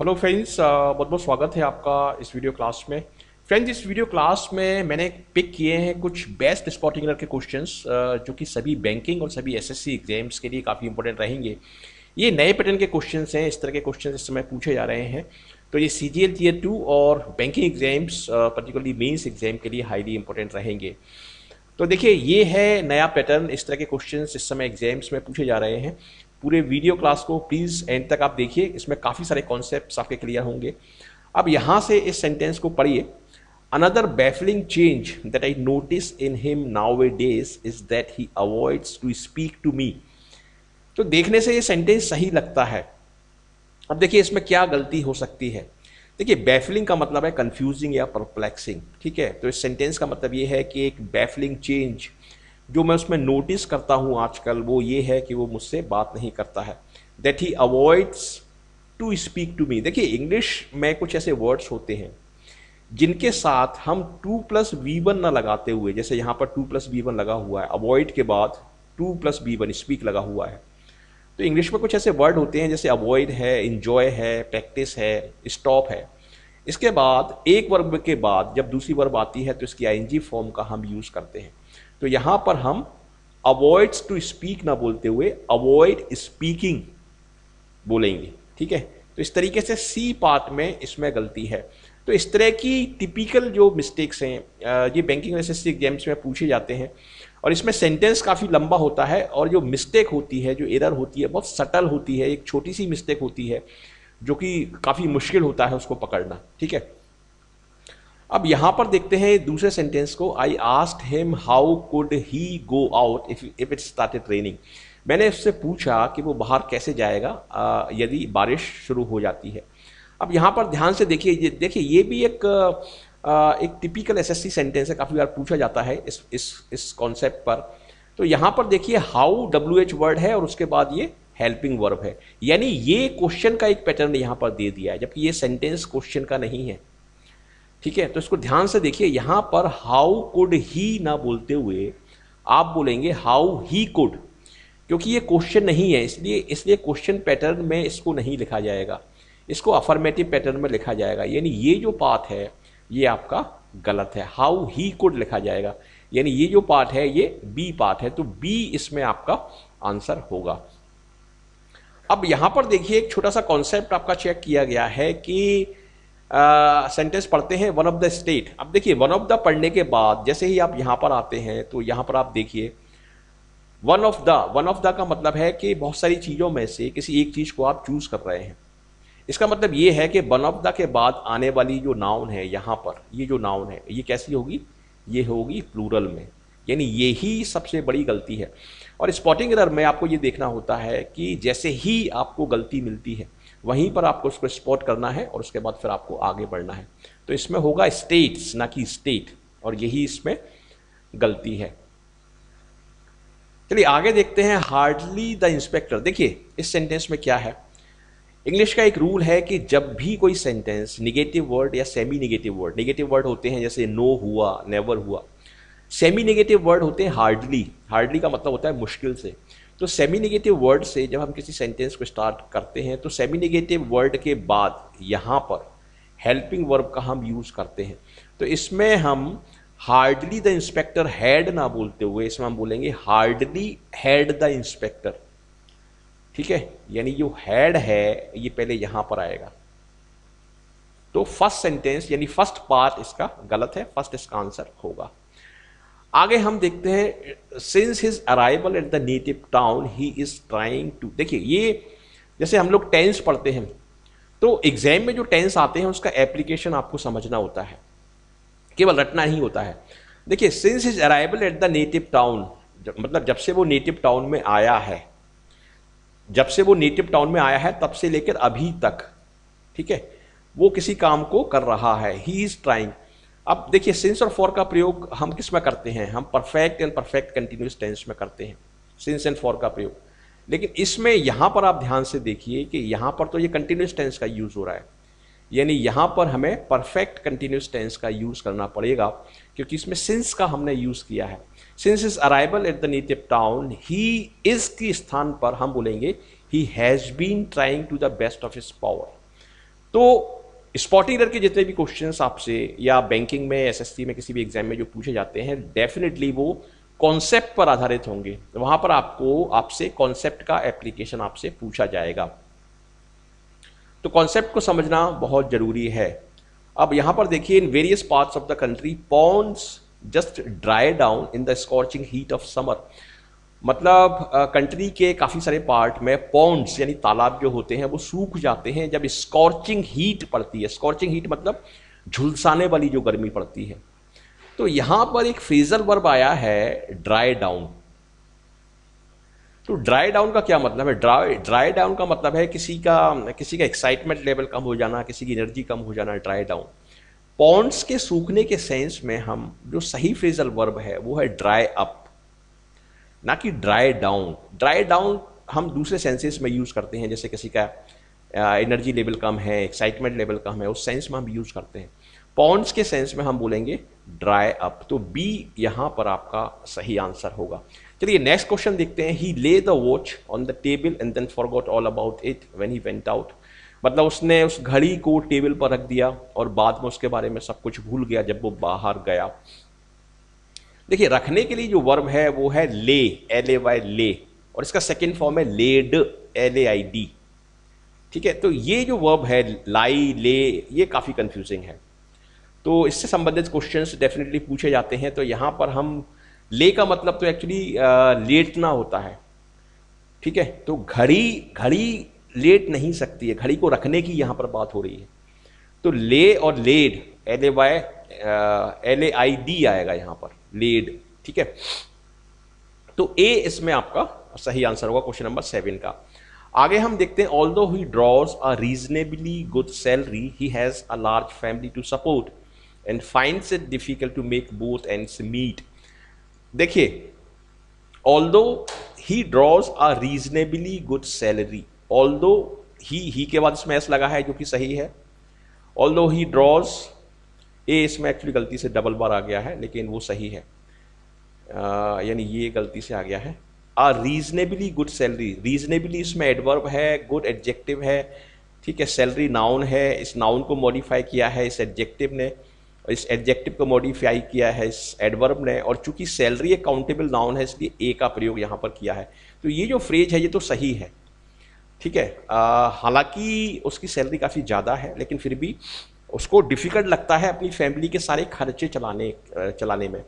hello friends uh, बहुत बहुत स्वागत है आपका इस वीडियो क्लास में फ्रेंड्स इस वीडियो क्लास में मैंने पिक किए हैं कुछ बेस्ट स्पॉटिंग के क्वेश्चंस uh, जो कि सभी बैंकिंग और सभी एसएससी एग्जाम्स के लिए काफ़ी इंपॉर्टेंट रहेंगे ये नए पैटर्न के क्वेश्चंस हैं इस तरह के क्वेश्चन इस समय पूछे जा रहे हैं तो ये सी जी एल टू और banking exams particularly mains exam के लिए हाईली इंपॉर्टेंट रहेंगे तो देखिए ये है नया पैटर्न इस तरह के क्वेश्चंस इस समय एग्जाम्स में पूछे जा रहे हैं पूरे वीडियो क्लास को प्लीज़ एंड तक आप देखिए इसमें काफ़ी सारे कॉन्सेप्ट आपके क्लियर होंगे अब यहाँ से इस सेंटेंस को पढ़िए change that I notice in him now him days is that he avoids to speak to me तो देखने से ये सेंटेंस सही लगता है अब देखिए इसमें क्या गलती हो सकती है देखिए बैफलिंग का मतलब है कंफ्यूजिंग या परप्लेक्सिंग ठीक है तो इस सेंटेंस का मतलब ये है कि एक बैफलिंग चेंज जो मैं उसमें नोटिस करता हूँ आजकल वो ये है कि वो मुझसे बात नहीं करता है that he avoids to speak to me देखिए इंग्लिश में कुछ ऐसे वर्ड्स होते हैं जिनके साथ हम टू प्लस वी वन ना लगाते हुए जैसे यहाँ पर टू प्लस वी वन लगा हुआ है अवॉइड के बाद to plus V one speak लगा हुआ है तो इंग्लिश में कुछ ऐसे वर्ड होते हैं जैसे अवॉइड है इन्जॉय है प्रैक्टिस है स्टॉप है इसके बाद एक वर्ब के बाद जब दूसरी वर्ब आती है तो इसकी आई फॉर्म का हम यूज़ करते हैं तो यहां पर हम अवॉइड्स टू स्पीक ना बोलते हुए अवॉइड स्पीकिंग बोलेंगे ठीक है तो इस तरीके से सी पार्ट में इसमें गलती है तो इस तरह की टिपिकल जो मिस्टेक्स हैं ये बैंकिंग एसएससी एग्जाम्स में पूछे जाते हैं और इसमें सेंटेंस काफ़ी लंबा होता है और जो मिस्टेक होती है जो एरर होती है बहुत सटल होती है एक छोटी सी मिस्टेक होती है जो कि काफ़ी मुश्किल होता है उसको पकड़ना ठीक है अब यहाँ पर देखते हैं दूसरे सेंटेंस को I asked him how could he go out if if it started raining मैंने उससे पूछा कि वो बाहर कैसे जाएगा यदि बारिश शुरू हो जाती है अब यहाँ पर ध्यान से देखिए देखिए ये भी एक आ, एक टिपिकल एसएससी सेंटेंस है काफ़ी बार पूछा जाता है इस इस इस कॉन्सेप्ट पर तो यहाँ पर देखिए हाउ डब्ल्यू एच वर्ड है और उसके बाद ये हेल्पिंग वर्ब है यानी ये क्वेश्चन का एक पैटर्न यहाँ पर दे दिया है जबकि ये सेंटेंस क्वेश्चन का नहीं है ठीक है तो इसको ध्यान से देखिए यहां पर हाउ कुड ही ना बोलते हुए आप बोलेंगे हाउ ही कुड क्योंकि ये क्वेश्चन नहीं है इसलिए इसलिए क्वेश्चन पैटर्न में इसको नहीं लिखा जाएगा इसको अफर्मेटिव पैटर्न में लिखा जाएगा यानी ये जो पाथ है ये आपका गलत है हाउ ही कुड लिखा जाएगा यानी ये जो पार्ट है ये बी पार्ट है तो बी इसमें आपका आंसर होगा अब यहां पर देखिए एक छोटा सा कॉन्सेप्ट आपका चेक किया गया है कि सेंटेंस पढ़ते हैं वन ऑफ द स्टेट अब देखिए वन ऑफ द पढ़ने के बाद जैसे ही आप यहाँ पर आते हैं तो यहाँ पर आप देखिए one of the one of the का मतलब है कि बहुत सारी चीज़ों में से किसी एक चीज़ को आप चूज़ कर रहे हैं इसका मतलब ये है कि वन ऑफ द के बाद आने वाली जो नाउन है यहाँ पर ये जो नाउन है ये कैसी होगी ये होगी प्लूरल में यानी यही सबसे बड़ी गलती है और स्पॉटिंग एरर में आपको ये देखना होता है कि जैसे ही आपको गलती मिलती है वहीं पर आपको उसको स्पॉट करना है और उसके बाद फिर आपको आगे बढ़ना है तो इसमें होगा स्टेट्स ना कि स्टेट और यही इसमें गलती है चलिए आगे देखते हैं हार्डली द इंस्पेक्टर देखिए इस सेंटेंस में क्या है इंग्लिश का एक रूल है कि जब भी कोई सेंटेंस निगेटिव वर्ड या semi negative word negative word होते हैं जैसे नो हुआ नेवर हुआ सेमी निगेटिव वर्ड होते हैं हार्डली हार्डली का मतलब होता है मुश्किल से तो सेमी नेगेटिव वर्ड से जब हम किसी सेंटेंस को स्टार्ट करते हैं तो सेमी नेगेटिव वर्ड के बाद यहाँ पर हेल्पिंग वर्ब का हम यूज़ करते हैं तो इसमें हम हार्डली द इंस्पेक्टर हैड ना बोलते हुए इसमें हम बोलेंगे हार्डली हैड द इंस्पेक्टर ठीक है यानी जो हैड है ये पहले यहाँ पर आएगा तो फर्स्ट सेंटेंस यानी फर्स्ट पार्ट इसका गलत है फर्स्ट इसका आंसर होगा आगे हम देखते हैं since his arrival at the native town he is trying to देखिए ये जैसे हम लोग टेंस पढ़ते हैं तो एग्जाम में जो टेंस आते हैं उसका एप्लीकेशन आपको समझना होता है केवल रटना ही होता है देखिए since his arrival at the native town मतलब जब से वो नेटिव टाउन में आया है जब से वो नेटिव टाउन में आया है तब से लेकर अभी तक ठीक है वो किसी काम को कर रहा है ही इज ट्राइंग अब देखिए सिंस और फॉर का प्रयोग हम किस में करते हैं हम perfect and perfect continuous tense में करते हैं सिंस एंड फॉर का प्रयोग लेकिन इसमें यहाँ पर आप ध्यान से देखिए कि यहाँ पर तो ये कंटिन्यूस टेंस का यूज़ हो रहा है यानी यहाँ पर हमें परफेक्ट कंटिन्यूस टेंस का यूज़ करना पड़ेगा क्योंकि इसमें सिंस का हमने यूज़ किया है since his arrival at the native town he is के स्थान पर हम बोलेंगे he has been trying to the best of his power तो स्पॉटिंग के जितने भी क्वेश्चन आपसे या बैंकिंग में एस में किसी भी एग्जाम में जो पूछे जाते हैं डेफिनेटली वो कॉन्सेप्ट पर आधारित होंगे तो वहां पर आपको आपसे कॉन्सेप्ट का एप्लीकेशन आपसे पूछा जाएगा तो कॉन्सेप्ट को समझना बहुत ज़रूरी है अब यहां पर देखिए in various parts of the country ponds just dry down in the scorching heat of summer मतलब कंट्री के काफ़ी सारे पार्ट में पॉन्ड्स यानी तालाब जो होते हैं वो सूख जाते हैं जब स्कॉर्चिंग हीट पड़ती है स्कॉर्चिंग हीट मतलब झुलसाने वाली जो गर्मी पड़ती है तो यहाँ पर एक फ्रेजल वर्ब आया है ड्राई डाउन तो ड्राई डाउन का क्या मतलब है ड्राई ड्राई डाउन का मतलब है किसी का किसी का एक्साइटमेंट लेवल कम हो जाना किसी की एनर्जी कम हो जाना ड्राई डाउन पॉन्ड्स के सूखने के सेंस में हम जो सही फ्रेजल वर्ब है वो है ड्राई अप ना कि ड्राई डाउन ड्राई डाउन हम दूसरे सेंसेस में यूज़ करते हैं जैसे किसी का एनर्जी लेवल कम है एक्साइटमेंट लेवल कम है उस सेंस में हम यूज़ करते हैं पॉन्ड्स के सेंस में हम बोलेंगे ड्राई अप तो बी यहाँ पर आपका सही आंसर होगा चलिए नेक्स्ट क्वेश्चन देखते हैं he lay the watch on the table and then forgot all about it when he went out मतलब उसने उस घड़ी को टेबल पर रख दिया और बाद में उसके बारे में सब कुछ भूल गया जब वो बाहर गया देखिए रखने के लिए जो वर्ब है वो है ले एल ए वाई ले और इसका सेकेंड फॉर्म है laid L A I D ठीक है तो ये जो वर्ब है लाई ले ये काफ़ी कंफ्यूजिंग है तो इससे संबंधित क्वेश्चंस डेफिनेटली पूछे जाते हैं तो यहाँ पर हम ले का मतलब तो एक्चुअली लेटना होता है ठीक है तो घड़ी घड़ी लेट नहीं सकती है घड़ी को रखने की यहाँ पर बात हो रही है तो ले और laid L A Y L A I D आएगा यहाँ पर लीड ठीक है तो ए इसमें आपका सही आंसर होगा क्वेश्चन नंबर सेवन का आगे हम देखते हैं although he draws a reasonably good salary he has a large family to support and find it difficult to make both end meet देखिए although he draws a reasonably good salary although he के बाद इसमें ऐसा लगा है जो कि सही है ऑल दो ही ड्रॉज ए इसमें एक्चुअली गलती से डबल बार आ गया है लेकिन वो सही है यानी ये गलती से आ गया है a reasonably good salary reasonably इसमें एडवर्ब है गुड एडजेक्टिव है ठीक है सैलरी नाउन है इस नाउन को मॉडिफाई किया है इस एडजेक्टिव ने इस एडजेक्टिव को मॉडिफाई किया है इस एडवर्ब ने और चूंकि सैलरी एक काउंटेबल नाउन है इसलिए ए का प्रयोग यहाँ पर किया है तो ये जो फ्रेज है ये तो सही है ठीक है हालांकि उसकी सैलरी काफ़ी ज़्यादा है लेकिन फिर भी उसको डिफ़िकल्ट लगता है अपनी फैमिली के सारे खर्चे चलाने चलाने में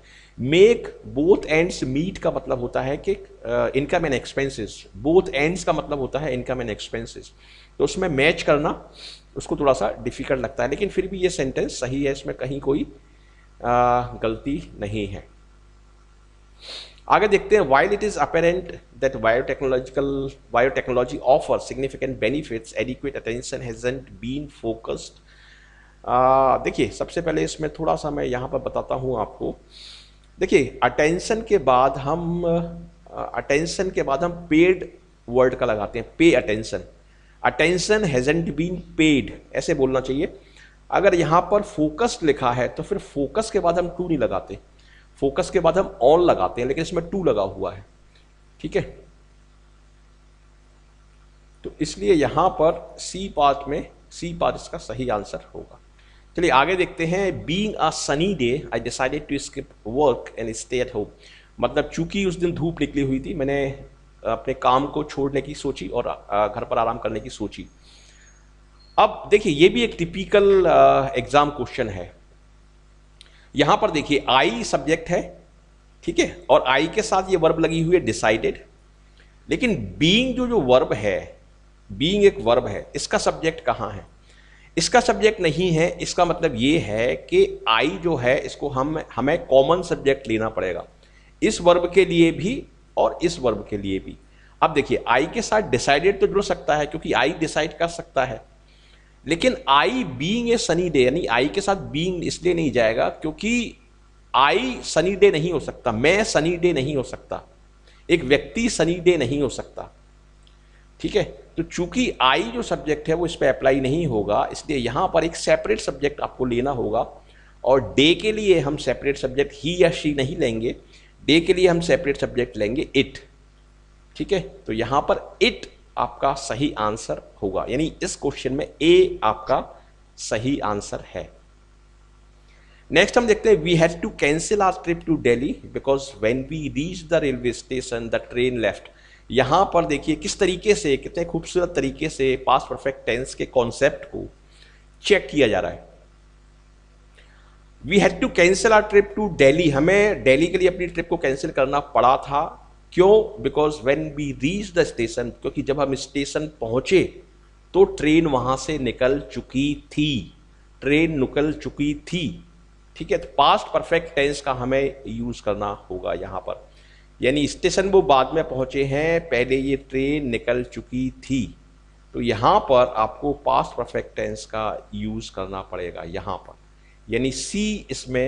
मेक बोथ एंड्स मीट का मतलब होता है कि income and expenses both ends का मतलब होता है इनकम एंड एक्सपेंसेस तो उसमें मैच करना उसको थोड़ा सा डिफ़िकल्ट लगता है लेकिन फिर भी ये सेंटेंस सही है इसमें कहीं कोई गलती नहीं है आगे देखते हैं while it is apparent that biotechnological biotechnology offer significant benefits adequate attention hasn't been focused देखिए सबसे पहले इसमें थोड़ा सा मैं यहाँ पर बताता हूँ आपको देखिए अटेंशन के बाद हम अटेंशन के बाद हम पेड वर्ड का लगाते हैं pay attention attention hasn't been paid ऐसे बोलना चाहिए अगर यहाँ पर फोकस लिखा है तो फिर फोकस के बाद हम टू नहीं लगाते फोकस के बाद हम ऑन लगाते हैं लेकिन इसमें टू लगा हुआ है ठीक है तो इसलिए यहां पर सी पार्ट में सी पार्ट इसका सही आंसर होगा चलिए आगे देखते हैं being a sunny day I decided to skip work and stay at home मतलब चूंकि उस दिन धूप निकली हुई थी मैंने अपने काम को छोड़ने की सोची और घर पर आराम करने की सोची अब देखिए ये भी एक टिपिकल एग्जाम क्वेश्चन है यहां पर देखिए आई सब्जेक्ट है ठीक है और आई के साथ ये वर्ब लगी हुई है डिसाइडेड लेकिन बीइंग जो जो वर्ब है बीइंग एक वर्ब है इसका सब्जेक्ट कहाँ है इसका सब्जेक्ट नहीं है इसका मतलब ये है कि आई जो है इसको हम हमें कॉमन सब्जेक्ट लेना पड़ेगा इस वर्ब के लिए भी और इस वर्ब के लिए भी अब देखिए आई के साथ डिसाइडेड तो जुड़ सकता है क्योंकि आई डिसाइड कर सकता है लेकिन I being a sunny day यानी आई के साथ बींग इसलिए नहीं जाएगा क्योंकि आई सनी डे नहीं हो सकता मैं सनी डे नहीं हो सकता एक व्यक्ति सनी डे नहीं हो सकता ठीक है तो चूंकि आई जो सब्जेक्ट है वो इस पर अप्लाई नहीं होगा इसलिए यहाँ पर एक सेपरेट सब्जेक्ट आपको लेना होगा और डे के लिए हम सेपरेट सब्जेक्ट ही या शी नहीं लेंगे डे के लिए हम सेपरेट सब्जेक्ट लेंगे इट ठीक है तो यहाँ पर इट आपका सही आंसर होगा यानी इस क्वेश्चन में ए आपका सही आंसर है नेक्स्ट हम देखते हैं we have to cancel our trip to Delhi because when we reach the railway station the train left यहाँ पर देखिए किस तरीके से कितने खूबसूरत तरीके से पास परफेक्ट टेंस के कॉन्सेप्ट को चेक किया जा रहा है we had to cancel our trip to Delhi हमें डेली के लिए अपनी ट्रिप को कैंसिल करना पड़ा था क्यों because when we reach the station क्योंकि जब हम स्टेशन पहुंचे तो ट्रेन वहां से निकल चुकी थी ट्रेन निकल चुकी थी ठीक है तो पास्ट परफेक्ट टेंस का हमें यूज करना होगा यहां पर यानी स्टेशन वो बाद में पहुंचे हैं पहले ये ट्रेन निकल चुकी थी तो यहाँ पर आपको पास्ट परफेक्ट टेंस का यूज़ करना पड़ेगा यहाँ पर यानी सी इसमें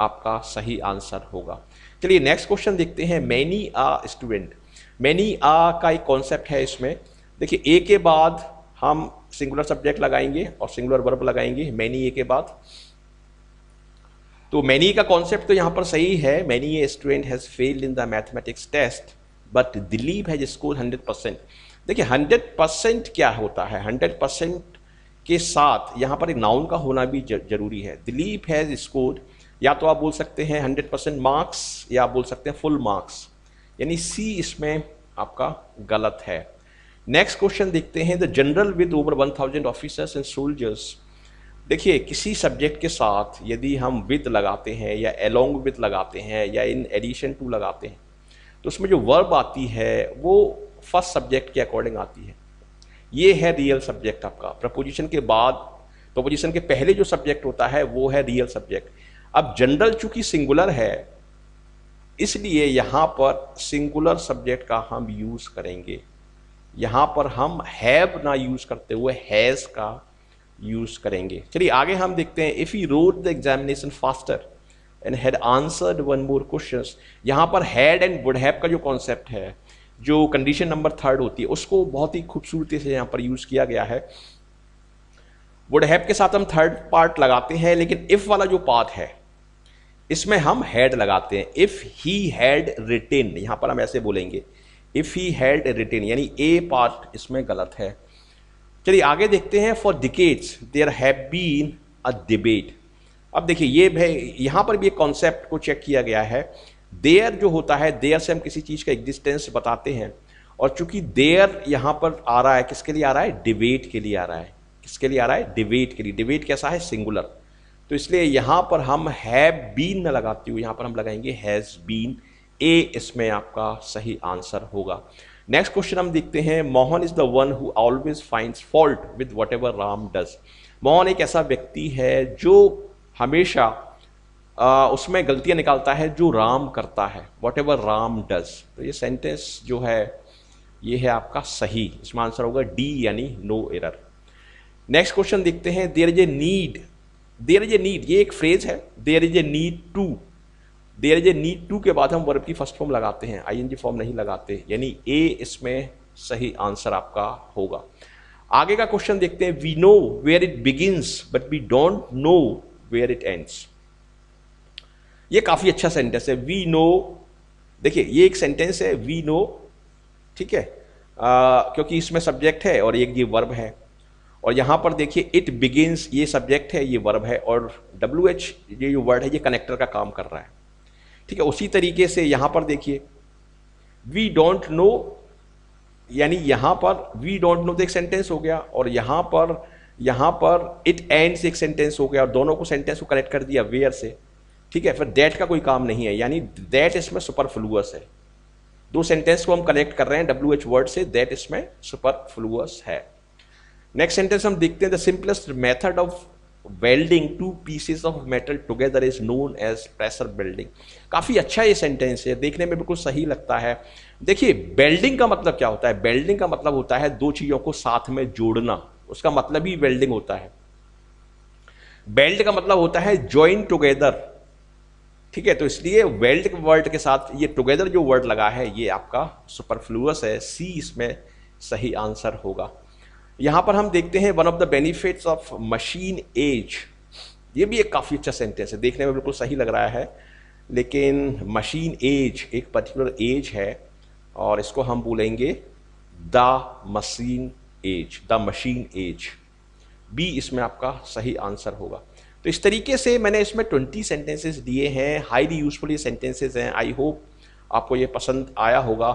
आपका सही आंसर होगा चलिए नेक्स्ट क्वेश्चन देखते हैं many a student many a का एक कॉन्सेप्ट है इसमें देखिए ए के बाद हम सिंगुलर सब्जेक्ट लगाएंगे और सिंगुलर वर्ब लगाएंगे मैनी ए के बाद तो मैनी का कॉन्सेप्ट तो यहाँ पर सही है many a student has failed in the mathematics test but Dilip has score hundred percent देखिए हंड्रेड परसेंट क्या होता है हंड्रेड परसेंट के साथ यहाँ पर एक नाउन का होना भी जरूरी है दिलीप हैज स्कोर या तो आप बोल सकते हैं हंड्रेड परसेंट मार्क्स या आप बोल सकते हैं फुल मार्क्स यानी सी इसमें आपका गलत है नेक्स्ट क्वेश्चन देखते हैं the general with over one thousand officers and soldiers देखिए किसी सब्जेक्ट के साथ यदि हम विद लगाते हैं या एलोंग विद लगाते हैं या इन एडिशन टू लगाते हैं तो उसमें जो वर्ब आती है वो फर्स्ट सब्जेक्ट के अकॉर्डिंग आती है ये है रियल सब्जेक्ट आपका प्रपोजिशन के बाद प्रपोजिशन के पहले जो सब्जेक्ट होता है वो है रियल सब्जेक्ट अब जनरल चूंकि सिंगुलर है इसलिए यहाँ पर सिंगुलर सब्जेक्ट का हम यूज़ करेंगे यहाँ पर हम हैव ना यूज़ करते हुए हैज़ का यूज करेंगे चलिए आगे हम देखते हैं if you wrote the examination faster and had answered one more question यहाँ पर हैड एंड वुड हैव का जो कॉन्सेप्ट है जो कंडीशन नंबर थर्ड होती है उसको बहुत ही खूबसूरती से यहाँ पर यूज़ किया गया है वुड हैव के साथ हम थर्ड पार्ट लगाते हैं लेकिन इफ़ वाला जो पार्ट है इसमें हम हैड लगाते हैं इफ़ ही हैड रिटेन यहाँ पर हम ऐसे बोलेंगे इफ़ ही हैड रिटेन यानी ए पार्ट इसमें गलत है चलिए आगे देखते हैं for decades there have been a debate अब देखिए ये भाई यहाँ पर भी एक कॉन्सेप्ट को चेक किया गया है देयर जो होता है देयर से हम किसी चीज़ का एग्जिस्टेंस बताते हैं और चूंकि देयर यहाँ पर आ रहा है किसके लिए आ रहा है डिबेट के लिए आ रहा है किसके लिए आ रहा है डिबेट के लिए डिबेट कैसा है सिंगुलर तो इसलिए यहाँ पर हम हैव बीन न लगाते हुए यहाँ पर हम लगाएंगे हैज़ बीन ए इसमें आपका सही आंसर होगा नेक्स्ट क्वेश्चन हम देखते हैं Mohan is the one who always finds fault with whatever Ram does Mohan एक ऐसा व्यक्ति है जो हमेशा आ, उसमें गलतियां निकालता है जो राम करता है वट एवर राम डज तो ये सेंटेंस जो है ये है आपका सही इसमें आंसर होगा डी यानी नो एरर नेक्स्ट क्वेश्चन देखते हैं there is a need there is a need ये एक फ्रेज है there is a need to there is a need to के बाद हम वर्ब की फर्स्ट फॉर्म लगाते हैं आईएनजी फॉर्म नहीं लगाते यानी ए इसमें सही आंसर आपका होगा आगे का क्वेश्चन देखते हैं we know where it begins but we don't know where it ends ये काफी अच्छा सेंटेंस है वी नो देखिए ये एक सेंटेंस है वी नो ठीक है आ, क्योंकि इसमें सब्जेक्ट है और एक ये वर्ब है और यहां पर देखिए इट बिगिनस ये सब्जेक्ट है ये वर्ब है और डब्ल्यू एच ये जो वर्ड है ये कनेक्टर का काम कर रहा है ठीक है उसी तरीके से यहां पर देखिए वी डोंट नो यानी यहां पर वी डोंट नो तो एक सेंटेंस हो गया और यहां पर यहां पर इट एंड से एक सेंटेंस हो गया और दोनों को सेंटेंस को कनेक्ट कर दिया वेयर से ठीक है फिर दैट का कोई काम नहीं है यानी दैट इसमें फ्लूअस है दो सेंटेंस को हम कनेक्ट कर रहे हैं डब्ल्यू एच वर्ड से दैट इसमें फ्लूअस है नेक्स्ट सेंटेंस हम देखते हैं the simplest method of welding two pieces of metal together is known as pressure building काफ़ी अच्छा ये सेंटेंस है देखने में बिल्कुल सही लगता है देखिए बेल्डिंग का मतलब क्या होता है बेल्डिंग का मतलब होता है दो चीज़ों को साथ में जोड़ना उसका मतलब ही वेल्डिंग होता है बेल्ड का मतलब होता है ज्वाइन टुगेदर ठीक है तो इसलिए वेल्ड वर्ड के साथ ये टुगेदर जो वर्ड लगा है ये आपका सुपरफ्लूअस है सी इसमें सही आंसर होगा यहां पर हम देखते हैं one of the benefits of machine age ये भी एक काफ़ी अच्छा सेंटेंस है देखने में बिल्कुल सही लग रहा है लेकिन मशीन एज एक पर्टिकुलर एज है और इसको हम बोलेंगे the machine age the machine age B इसमें आपका सही आंसर होगा तो इस तरीके से मैंने इसमें ट्वेंटी सेंटेंसेस दिए हैं हाईली यूजफुल ये सेंटेंसेस हैं आई होप आपको ये पसंद आया होगा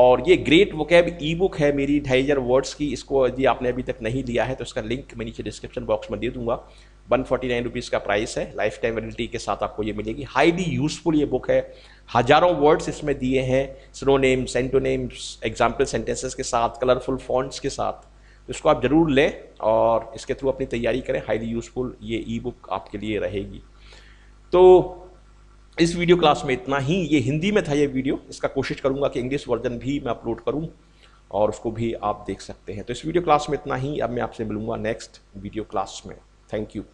और ये ग्रेट वोकैब ई बुक है मेरी ढाई हज़ार वर्ड्स की इसको यदि आपने अभी तक नहीं लिया है तो इसका लिंक मैं नीचे डिस्क्रिप्शन बॉक्स में दे दूंगा वन फोर्टी नाइन रुपीज़ का प्राइस है लाइफ टाइम वैलिटी के साथ आपको ये मिलेगी हाईली यूजफुल ये बुक है हजारों वर्ड्स इसमें दिए हैं synonyms antonyms example sentences के साथ कलरफुल फॉन्ट्स के साथ तो इसको आप ज़रूर लें और इसके थ्रू अपनी तैयारी करें हाईली यूजफुल ये ई बुक आपके लिए रहेगी तो इस वीडियो क्लास में इतना ही ये हिंदी में था ये वीडियो इसका कोशिश करूंगा कि इंग्लिश वर्जन भी मैं अपलोड करूँ और उसको भी आप देख सकते हैं तो इस वीडियो क्लास में इतना ही अब मैं आपसे मिलूंगा नेक्स्ट वीडियो क्लास में थैंक यू